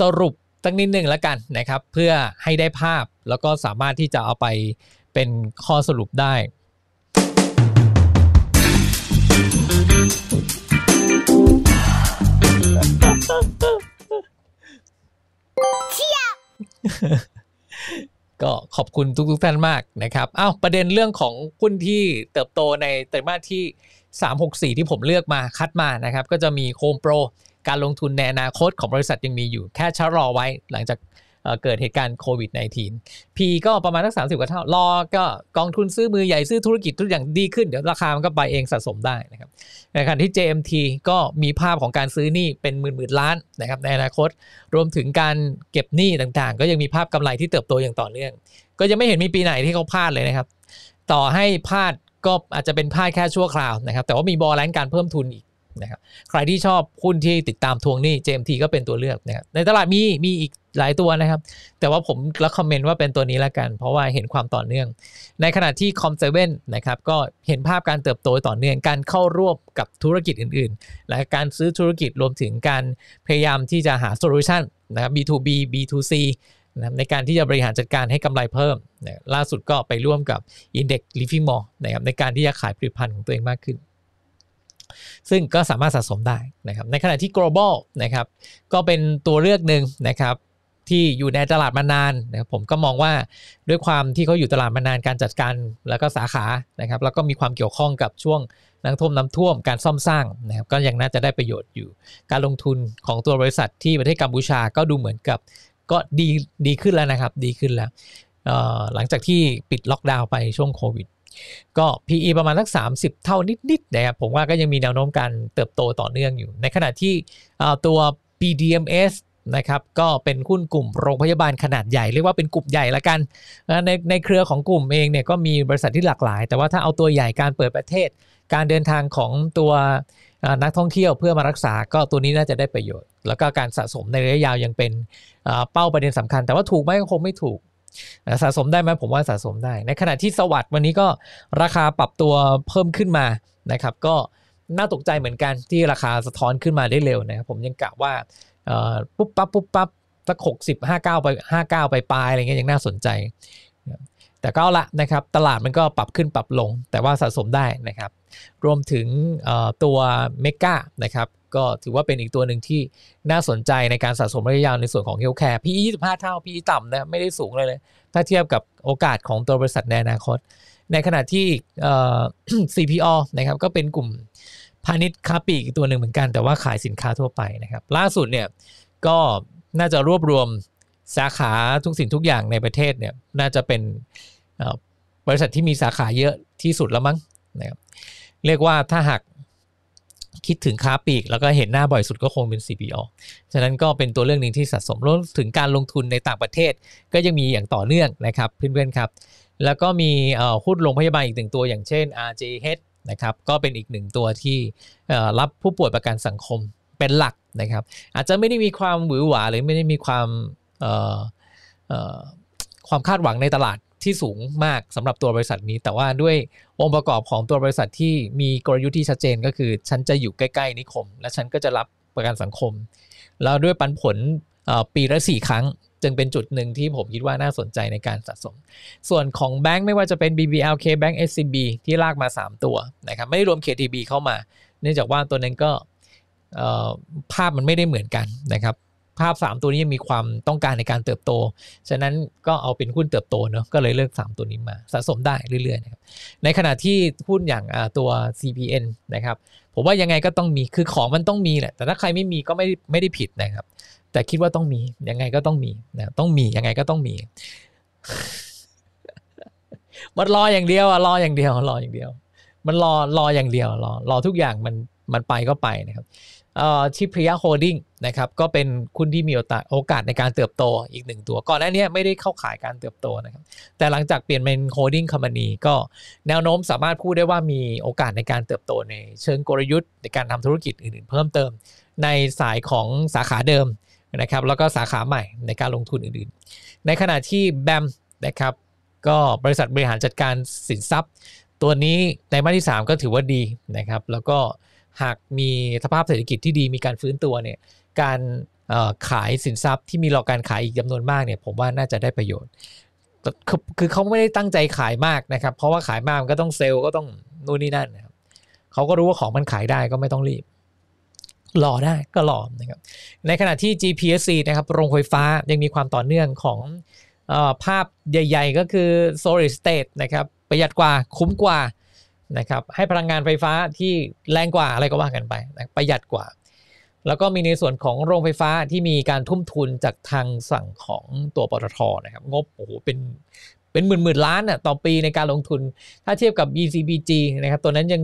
สรุปสักนิดหนึ่งแล้วกันนะครับ เพื่อให้ได้ภาพแล้วก็สามารถที่จะเอาไปเป็นข้อสรุปได้ ก็ขอบคุณทุกๆท่านมากนะครับ อ้าว ประเด็นเรื่องของหุ้นที่เติบโตในไตรมาสที่ 364 ที่ผมเลือกมาคัดมานะครับ ก็จะมีโคมโปรการลงทุนในอนาคตของบริษัทยังมีอยู่แค่ชะรอไว้หลังจากเกิดเหตุการณ์โควิด -19 P ก็ประมาณสักสามสิบกว่าเท่า รอก็กองทุนซื้อมือใหญ่ ซื้อธุรกิจทุกอย่างดีขึ้น เดี๋ยวราคามันก็ไปเองสะสมได้นะครับในขณะที่ JMT ก็มีภาพของการซื้อนี่เป็นหมื่นหมื่นล้านนะครับในอนาคตรวมถึงการเก็บหนี้ต่างๆ ก็ยังมีภาพกำไรที่เติบโตอย่างต่อเนื่อง ก็ยังไม่เห็นมีปีไหนที่เขาพลาดเลยนะครับต่อให้พลาดก็อาจจะเป็นพลาดแค่ชั่วคราวนะครับแต่ว่ามีบอลแลนการเพิ่มทุนอีกนะครับใครที่ชอบหุ้นที่ติดตามทวงนีจ JMT ก็เป็นตัวเลือกนะครับในตลาดมีมีอีกหลายตัวนะครับ แต่ว่าผมรับคอมเมนต์ว่าเป็นตัวนี้ละกัน เพราะว่าเห็นความต่อเนื่อง ในขณะที่คอมเซเว่นนะครับก็เห็นภาพการเติบโตต่อเนื่องการเข้าร่วมกับธุรกิจอื่นๆ และการซื้อธุรกิจรวมถึงการพยายามที่จะหาโซลูชันนะครับ B2B B2C นะในการที่จะบริหารจัดการให้กำไรเพิ่มนะล่าสุดก็ไปร่วมกับ Index l i ิ i n g Mall นะครับในการที่จะขายผลิตภัณฑ์ของตัวเองมากขึ้นซึ่งก็สามารถสะสมได้นะครับในขณะที่ global นะครับก็เป็นตัวเลือกหนึ่งนะครับที่อยู่ในตลาดมานานนะครับผมก็มองว่าด้วยความที่เขาอยู่ตลาดมานานการจัดการแล้วก็สาขานะครับ แล้วก็มีความเกี่ยวข้องกับช่วงน้ำท่วมน้ำท่วมการซ่อมสร้างนะครับก็ยังน่าจะได้ประโยชน์อยู่การลงทุนของตัวบริษัทที่ประเทศกัมพูชาก็ดูเหมือนกับก็ดีดีขึ้นแล้วนะครับดีขึ้นแล้วหลังจากที่ปิดล็อกดาวน์ไปช่วงโควิดก็ PE ประมาณสัก 30 เท่านิดๆนะครับผมว่าก็ยังมีแนวโน้มการเติบโตต่อเนื่องอยู่ ในขณะที่ตัว PDMS นะครับก็เป็นหุ้นกลุ่มโรงพยาบาลขนาดใหญ่ เรียกว่าเป็นกลุ่มใหญ่ละกันในในเครือของกลุ่มเองเนี่ยก็มีบริษัทที่หลากหลาย แต่ว่าถ้าเอาตัวใหญ่การเปิดประเทศ การเดินทางของตัวนักท่องเที่ยวเพื่อมารักษาก็ตัวนี้น่าจะได้ประโยชน์แล้วก็การสะสมในระยะยาวยังเป็นเป้าประเด็นสำคัญแต่ว่าถูกไหมก็คงไม่ถูกสะสมได้ไหมผมว่าสะสมได้ ในขณะที่สวัสด์วันนี้ก็ราคาปรับตัวเพิ่มขึ้นมานะครับก็น่าตกใจเหมือนกันที่ราคาสะท้อนขึ้นมาได้เร็วนะครับผมยังกะว่าปุ๊บปั๊บปุ๊บปั๊บสักหกสิบห้าเก้าไปห้าเก้าไปปลายอะไรเงี้ยยังน่าสนใจแต่ก็ละนะครับ ตลาดมันก็ปรับขึ้นปรับลง แต่ว่าสะสมได้นะครับ รวมถึงตัวเมกานะครับก็ถือว่าเป็นอีกตัวหนึ่งที่น่าสนใจในการสะสมระยะยาวในส่วนของเฮลท์แคร์ PE 25 เท่า PE ต่ำนะไม่ได้สูงเลยเลย ถ้าเทียบกับโอกาสของตัวบริษัทในอนาคต ในขณะที่ CPO นะครับก็เป็นกลุ่มพาณิชย์ค้าปลีกตัวหนึ่งเหมือนกัน แต่ว่าขายสินค้าทั่วไปนะครับล่าสุดเนี่ยก็น่าจะรวบรวมสาขาทุกสิ่งทุกอย่างในประเทศเนี่ยน่าจะเป็นบริษัทที่มีสาขาเยอะที่สุดแล้วมั้งนะครับเรียกว่าถ้าหากคิดถึงค้าปลีกแล้วก็เห็นหน้าบ่อยสุดก็คงเป็น CPO ฉะนั้นก็เป็นตัวเรื่องหนึ่งที่สะสมรวมถึงการลงทุนในต่างประเทศ ก็ยังมีอย่างต่อเนื่องนะครับเพื่อนๆครับ แล้วก็มีหุ้นโรงพยาบาลอีกหนึ่งตัวอย่างเช่น RJH นะครับ ก็เป็นอีกหนึ่งตัวที่รับผู้ป่วยประกันสังคมเป็นหลักนะครับ อาจจะไม่ได้มีความหวือหวาหรือไม่ได้มีความความคาดหวังในตลาดที่สูงมากสำหรับตัวบริษัทนี้ แต่ว่าด้วยองค์ประกอบของตัวบริษัทที่มีกลยุทธ์ที่ชัดเจนก็คือฉันจะอยู่ใกล้ ๆ นิคมและฉันก็จะรับประกันสังคม แล้วด้วยปันผลปีละสี่ครั้ง จึงเป็นจุดหนึ่งที่ผมคิดว่าน่าสนใจในการสะสม ส่วนของแบงค์ไม่ว่าจะเป็น BBLK Bank SCB ที่ลากมา 3 ตัวนะครับไม่ได้รวม KTB เข้ามา เนื่องจากว่าตัวนั้นก็ภาพมันไม่ได้เหมือนกันนะครับภาพ3ตัวนี้ยังมีความต้องการในการเติบโต ฉะนั้นก็เอาเป็นหุ้นเติบโตเนาะ ก็เลยเลือก 3 ตัวนี้มา สะสมได้เรื่อยๆนะครับ ในขณะที่หุ้นอย่างตัว CPN นะครับ ผมว่ายังไงก็ต้องมี คือของมันต้องมีแหละ แต่ถ้าใครไม่มีก็ไม่ไม่ได้ผิดนะครับ แต่คิดว่าต้องมี ยังไงก็ต้องมีนะต้องมี ยังไงก็ต้องมี มันรออย่างเดียวอะรออย่างเดียว รออย่างเดียว มันรอ รออย่างเดียว รอ รอทุกอย่างมันมันไปก็ไปนะครับชิพยาโฮดิ้งนะครับก็เป็นคุณที่มีโอกาสในการเติบโตอีกหนึ่งตัว ก่อนหน้านี้ไม่ได้เข้าขายการเติบโตนะครับ แต่หลังจากเปลี่ยนเป็นโฮดิ้งคอมมานีก็แนวโน้มสามารถพูดได้ว่ามีโอกาสในการเติบโตในเชิงกลยุทธ์ในการทำธุรกิจอื่นๆ เพิ่มเติม ในสายของสาขาเดิมนะครับแล้วก็สาขาใหม่ในการลงทุนอื่นๆ ในขณะที่แบมนะครับก็บริษัทบริหารจัดการสินทรัพย์ ตัวนี้ในมาที่ 3 ก็ถือว่าดีนะครับ แล้วก็หากมีสภาพเศรษฐกิจที่ดีมีการฟื้นตัวเนี่ยการขายสินทรัพย์ที่มีรอการขายอีกจำนวนมากเนี่ยผมว่าน่าจะได้ประโยชน์ คือเขาไม่ได้ตั้งใจขายมากนะครับ เพราะว่าขายมากมันก็ต้องเซลล์ก็ต้องนู่นนี่นั่นนะครับเขาก็รู้ว่าของมันขายได้ก็ไม่ต้องรีบ หล่อได้ก็หล่อนะครับในขณะที่ GPC นะครับโรงไฟฟ้ายังมีความต่อเนื่องของอภาพใหญ่ ๆ ก็คือ solid state นะครับ ประหยัดกว่าคุ้มกว่านะครับให้พลังงานไฟฟ้าที่แรงกว่าอะไรก็ว่ากันไปนะประหยัดกว่า แล้วก็มีในส่วนของโรงไฟฟ้าที่มีการทุ่มทุนจากทางสั่งของตัวปตทนะครับงบโอ้โหเป็นเป็นหมื่นหมื่นล้านอ่ะต่อปีในการลงทุน ถ้าเทียบกับ ECBG นะครับตัวนั้นยัง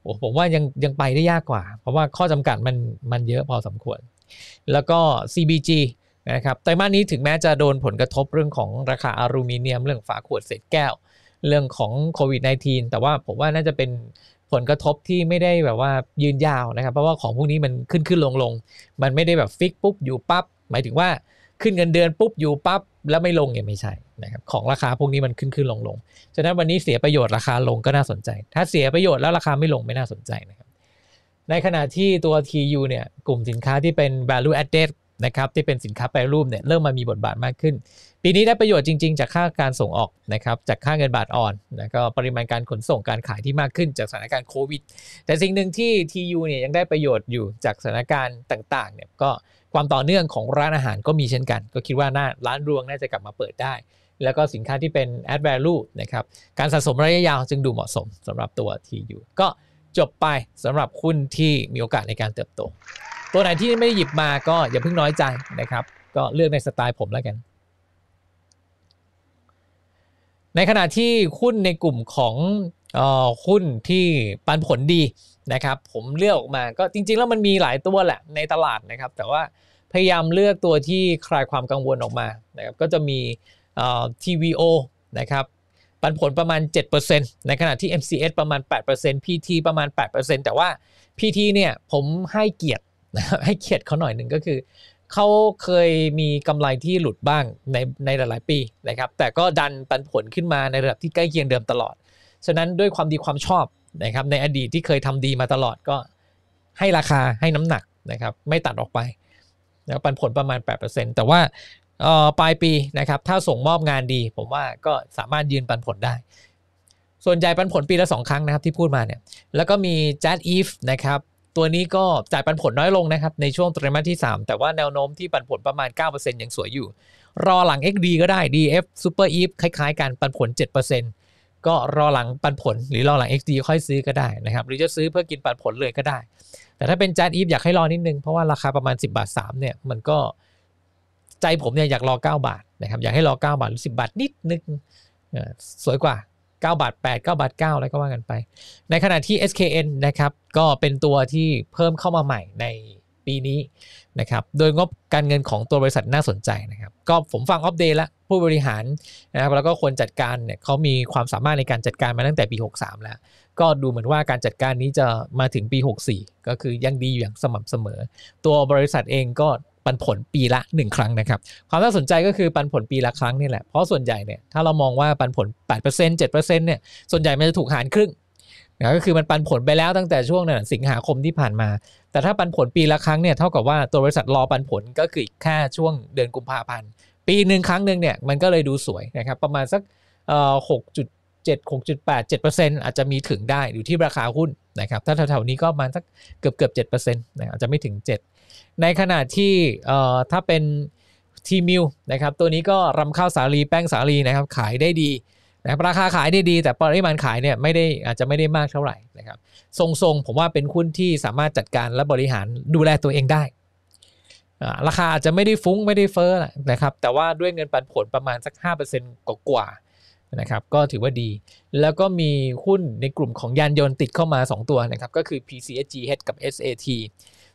โอ้ผมว่ายังยังไปได้ยากกว่า เพราะว่าข้อจำกัดมันมันเยอะพอสมควร แล้วก็ CBG นะครับไตรมาสนี้ถึงแม้จะโดนผลกระทบเรื่องของราคาอลูมิเนียมเรื่องฝาขวดเศษแก้วเรื่องของโควิด -19 แต่ว่าผมว่าน่าจะเป็นผลกระทบที่ไม่ได้แบบว่ายืนยาวนะครับ เพราะว่าของพวกนี้มันขึ้นขึ้นลงลง มันไม่ได้แบบฟิกปุ๊บอยู่ปับ๊บ หมายถึงว่าขึ้นเงินเดือนปุ๊บอยู่ปับ๊บแล้วไม่ลงเนี่ยไม่ใช่นะครับของราคาพวกนี้มันขึ้นขึ้นลงลงฉะนั้นวันนี้เสียประโยชน์ราคาลงก็น่าสนใจ ถ้าเสียประโยชน์แล้วราคาไม่ลงไม่น่าสนใจนะครับ ในขณะที่ตัว TU เนี่ย กลุ่มสินค้าที่เป็น value added นะครับที่เป็นสินค้าแปรรูปเนี่ยเริ่มมามีบทบาทมากขึ้น ปีนี้ได้ประโยชน์จริงๆ จากค่าการส่งออกนะครับจากค่าเงินบาทอ่อนแล้วก็ปริมาณการขนส่งการขายที่มากขึ้นจากสถานการณ์โควิดแต่สิ่งหนึ่งที่ TU เนี่ยยังได้ประโยชน์อยู่จากสถานการณ์ต่างๆเนี่ยก็ความต่อเนื่องของร้านอาหารก็มีเช่นกัน ก็คิดว่าน่าร้านรวงน่าจะกลับมาเปิดได้ แล้วก็สินค้าที่เป็น add value นะครับการสะสมระยะยาวจึงดูเหมาะสมสำหรับตัว TU ก็จบไปสำหรับคุณที่มีโอกาสในการเติบโตตัวไหนที่ไม่ได้หยิบมาก็อย่าเพิ่งน้อยใจนะครับ ก็เลือกในสไตล์ผมแล้วกัน ในขณะที่หุ้นในกลุ่มของอหุ้นที่ปันผลดีนะครับ ผมเลือกออกมาก็จริง ๆ แล้วมันมีหลายตัวแหละในตลาดนะครับ แต่ว่าพยายามเลือกตัวที่คลายความกังวลออกมานะครับก็จะมี TVO นะครับปันผลประมาณ 7%ในขณะที่ MCS ประมาณ 8% PT ประมาณ 8%แต่ว่า PT เนี่ยผมให้เกียรติให้เกียรติเขาหน่อยหนึ่งก็คือ เขาเคยมีกำไรที่หลุดบ้างในในหลาย ๆ ปีนะครับแต่ก็ดันปันผลขึ้นมาในระดับที่ใกล้เคียงเดิมตลอด ฉะนั้นด้วยความดีความชอบนะครับในอดีตที่เคยทำดีมาตลอดก็ให้ราคาให้น้ำหนักนะครับไม่ตัดออกไปนะปันผลประมาณ 8%แต่ว่าปลายปีนะครับ ถ้าส่งมอบงานดี ผมว่าก็สามารถยืนปันผลได้ ส่วนใหญ่ปันผลปีละ 2 ครั้งนะครับที่พูดมาเนี่ยแล้วก็มีจัดอีฟนะครับ ตัวนี้ก็จ่ายปันผลน้อยลงนะครับ ในช่วงไตรมาสที่ 3 แต่ว่าแนวโน้มที่ปันผลประมาณ9%ยังสวยอยู่ รอหลัง XD ก็ได้ DF Super e v คล้ายๆ กันปันผล 7%ก็รอหลังปันผลหรือรอหลัง XD ค่อยซื้อก็ได้นะครับหรือจะซื้อเพื่อกินปันผลเลยก็ได้ แต่ถ้าเป็นจานอีฟอยากให้รอนิดนึงเพราะว่าราคาประมาณ 10 บาท3เนี่ยมันก็ใจผมเนี่ยอยากรอ 9 บาทนะครับ อยากให้รอ 9 บาทหรือ 10 บาทนิดนึงสวยกว่า 9 บาท 8 9 บาท 9 อะไรก็ว่ากันไป ในขณะที่ SKN นะครับ ก็เป็นตัวที่เพิ่มเข้ามาใหม่ในปีนี้นะครับโดยงบการเงินของตัวบริษัทน่าสนใจนะครับ ก็ผมฟังอัปเดตแล้วผู้บริหารนะครับแล้วก็คนจัดการเนี่ยเขามีความสามารถในการจัดการมาตั้งแต่ปี 63 แล้ว ก็ดูเหมือนว่าการจัดการนี้จะมาถึงปี 64 ก็คือยังดีอยู่อย่างสม่ำเสมอ ตัวบริษัทเองก็ปันผลปีละ 1 ครั้งนะครับ ความน่าสนใจก็คือปันผลปีละครั้งนี่แหละเพราะส่วนใหญ่เนี่ยถ้าเรามองว่าปันผล 8% 7%เนี่ยส่วนใหญ่มันจะถูกหารครึ่งนะก็คือมันปันผลไปแล้วตั้งแต่ช่วงนั้นสิงหาคมที่ผ่านมา แต่ถ้าปันผลปีละครั้งเนี่ยเท่ากับว่าตัวบริษัทรอปันผลก็คือแค่ช่วงเดือนกุมภาพันธ์ปีหนึ่งครั้งหนึ่งเนี่ยมันก็เลยดูสวยนะครับประมาณสักเออ่หกจุดเจ็ดหกจุดแปดเจ็ดเปอร์เซ็นต์อาจจะมีถึงได้อยู่ที่ราคาหุ้นนะครับถ้าแถวๆนี้ก็ประมาณสักเกือบเกือบเจ็ดเปอร์เซ็นต์อาจจะไม่ถึงเจ็ดในขณะที่ถ้าเป็นทีมิวนะครับ ตัวนี้ก็รำข้าวสาลีแป้งสาลีนะครับขายได้ดีนะรราคาขายได้ดี แต่ปริมาณขายเนี่ยไม่ได้อาจจะไม่ได้มากเท่าไหร่นะครับทรง ๆ ผมว่าเป็นคุณที่สามารถจัดการและบริหารดูแลตัวเองได้ ราคาอาจจะไม่ได้ฟุ้งไม่ได้เฟ้อนะครับแต่ว่าด้วยเงินปันผลประมาณสัก5%กว่ากว่านะครับก็ถือว่าดี แล้วก็มีหุ้นในกลุ่มของยานยนต์ติดเข้ามา 2 ตัวนะครับก็คือ PCSG h กับ SAT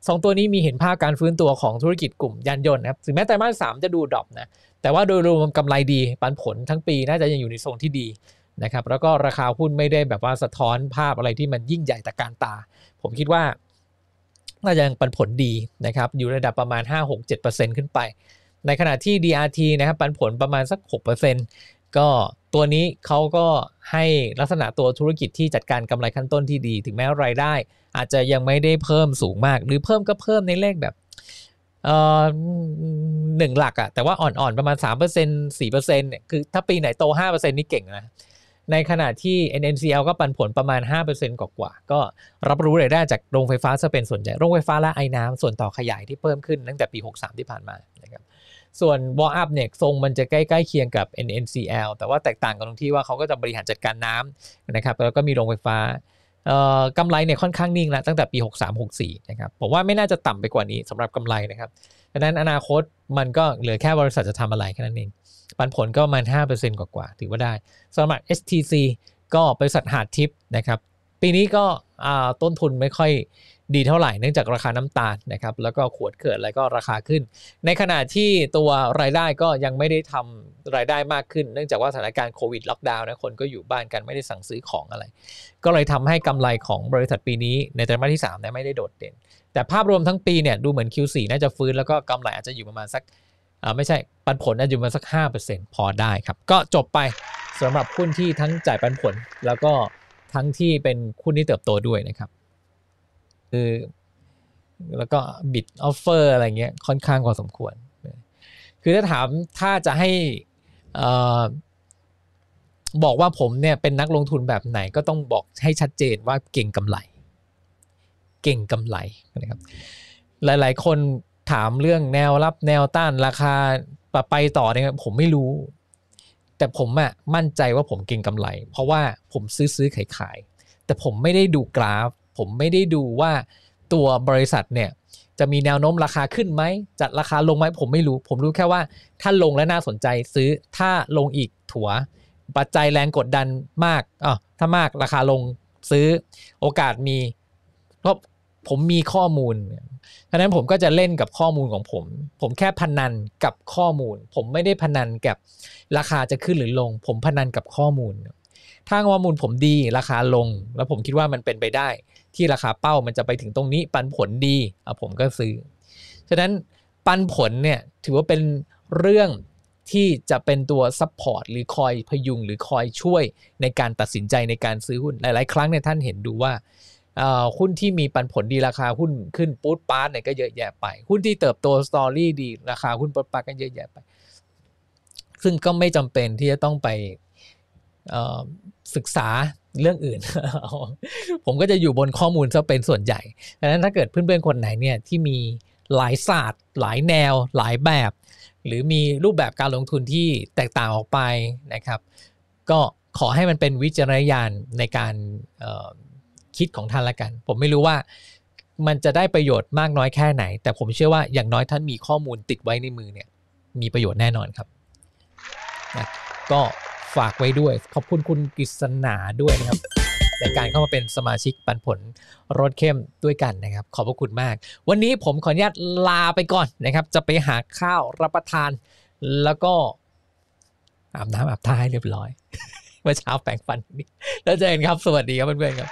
สองตัวนี้มีเห็นภาพการฟื้นตัวของธุรกิจกลุ่มยานยนต์นะครับ ถึงแม้ไตรมาสสามจะดูดรอปนะ แต่ว่าโดยรวมกำไรดี ปันผลทั้งปีน่าจะยังอยู่ในโซนที่ดีนะครับ แล้วก็ราคาหุ้นไม่ได้แบบว่าสะท้อนภาพอะไรที่มันยิ่งใหญ่ตะการตา ผมคิดว่าน่าจะยังปันผลดีนะครับ อยู่ระดับประมาณ 5-6-7%ขึ้นไป ในขณะที่ DRT นะครับปันผลประมาณสัก6%นก็ตัวนี้เขาก็ให้ลักษณะตัวธุรกิจที่จัดการกำไรขั้นต้นที่ดีถึงแม้รายได้ อาจจะยังไม่ได้เพิ่มสูงมาก หรือเพิ่มก็เพิ่มในเลขแบบเออ่หนึ่งหลักอะแต่ว่าอ่อนๆ ประมาณ 3% 4%เนี่ยคือถ้าปีไหนโต 5%นี่เก่งนะในขณะที่ NNCL ก็ปันผลประมาณ 5%กว่ากว่า ก็รับรู้รายได้จากโรงไฟฟ้าจะเป็นส่วนใหญ่โรงไฟฟ้าและไอ้น้ำส่วนต่อขยายที่เพิ่มขึ้นตั้งแต่ปี63ที่ผ่านมาส่วน w a l อ up เนี่ยทรงมันจะใกล้ๆเคียงกับ NNCL แต่ว่าแตกต่างกันตรงที่ว่าเขาก็จะบริหารจัดการน้ำนะครับแล้วก็มีโรงไฟฟ้ากำไรเนี่ยค่อนข้างนิ่งแล้วตั้งแต่ปี 63-64 นะครับ ผมว่าไม่น่าจะต่ำไปกว่านี้สำหรับกำไรนะครับดังนั้นอนาคตมันก็เหลือแค่บริษัทจะทำอะไรแค่นั้นเองปันผลก็ประมาณ5%กว่าๆถือว่าได้สำหรับ STC ก็บริษัทหาดทิพย์นะครับปีนี้ก็ต้นทุนไม่ค่อยดีเท่าไหร่เนื่องจากราคาน้ำตาลนะครับ แล้วก็ขวดเกิดอะไรก็ราคาขึ้น ในขณะที่ตัวรายได้ก็ยังไม่ได้ทำรายได้มากขึ้นเนื่องจากว่าสถานการณ์โควิดล็อกดาวน์นะคนก็อยู่บ้านกันไม่ได้สั่งซื้อของอะไร ก็เลยทำให้กำไรของบริษัทปีนี้ในไตรมาสที่3เนี่ยไม่ได้โดดเด่น แต่ภาพรวมทั้งปีเนี่ยดูเหมือน Q4 น่าจะฟื้น แล้วก็กำไรอาจจะอยู่ประมาณสักไม่ใช่ปันผลอาจจะอยู่มาสัก5%พอได้ครับก็จบไปสำหรับหุ้นที่ทั้งจ่ายปันผลแล้วก็ทั้งที่เป็นหุ้นที่เติบโตด้วยนะครับคือแล้วก็บิดออฟเฟอร์อะไรเงี้ย ค่อนข้างพอสมควร คือถ้าถามถ้าจะให้ บอกว่าผมเนี่ยเป็นนักลงทุนแบบไหนก็ต้องบอกให้ชัดเจนว่าเก่งกำไร เก่งกำไรนะครับหลายๆคนถามเรื่องแนวรับแนวต้านราคาไปต่อเนี่ยผมไม่รู้ แต่ผมอะมั่นใจว่าผมเก่งกำไร เพราะว่าผมซื้อซื้อขายขาย แต่ผมไม่ได้ดูกราฟผมไม่ได้ดูว่าตัวบริษัทเนี่ย จะมีแนวโน้มราคาขึ้นไหมจัดราคาลงไหม ผมไม่รู้ ผมรู้แค่ว่า ถ้าลงและน่าสนใจซื้อ ถ้าลงอีกถัว ปัจจัยแรงกดดันมากอ๋อถ้ามากราคาลงซื้อ โอกาสมีเพราะผมมีข้อมูลดังนั้นผมก็จะเล่นกับข้อมูลของผม ผมแค่พนันกับข้อมูล ผมไม่ได้พนันกับราคาจะขึ้นหรือลง ผมพนันกับข้อมูล ถ้าข้อมูลผมดีราคาลง แล้วผมคิดว่ามันเป็นไปได้ที่ราคาเป้ามันจะไปถึงตรงนี้ปันผลดีอ่ะผมก็ซื้อ ฉะนั้นปันผลเนี่ยถือว่าเป็นเรื่องที่จะเป็นตัวซัพพอร์ตหรือคอยพยุง หรือคอยช่วย ในการตัดสินใจในการซื้อหุ้นหลาย ๆ ครั้งเนี่ยท่านเห็นดูว่าหุ้นที่มีปันผลดีราคา หุ้นขึ้นปุ๊บปาร์ตเนี่ยก็เยอะแยะไป หุ้นที่เติบโตสตอรี่ดีราคาหุ้นปุ๊บปาร์ตก็เยอะแยะไป ซึ่งก็ไม่จำเป็นที่จะต้องไปศึกษาเรื่องอื่น ผมก็จะอยู่บนข้อมูลซะเป็นส่วนใหญ่ดังนั้นถ้าเกิดเพื่อนๆคนไหนเนี่ยที่มีหลายศาสตร์ หลายแนว หลายแบบ หรือมีรูปแบบการลงทุนที่แตกต่างออกไปนะครับ ก็ขอให้มันเป็นวิจารณญาณในการคิดของท่านละกัน ผมไม่รู้ว่ามันจะได้ประโยชน์มากน้อยแค่ไหน แต่ผมเชื่อว่าอย่างน้อยท่านมีข้อมูลติดไว้ในมือเนี่ยมีประโยชน์แน่นอนครับนะก็ฝากไว้ด้วย ขอบคุณคุณกฤษณาด้วยนะครับ ในการเข้ามาเป็นสมาชิกปันผลรถเข้มด้วยกันนะครับ ขอบพระคุณมาก วันนี้ผมขออนุญาตลาไปก่อนนะครับ จะไปหาข้าวรับประทานแล้วก็อาบน้ำอาบท้าให้เรียบร้อยเมื่อเช้าแปรงฟันนี่แล้วเจอกันครับสวัสดีครับเพื่อน ๆ ครับ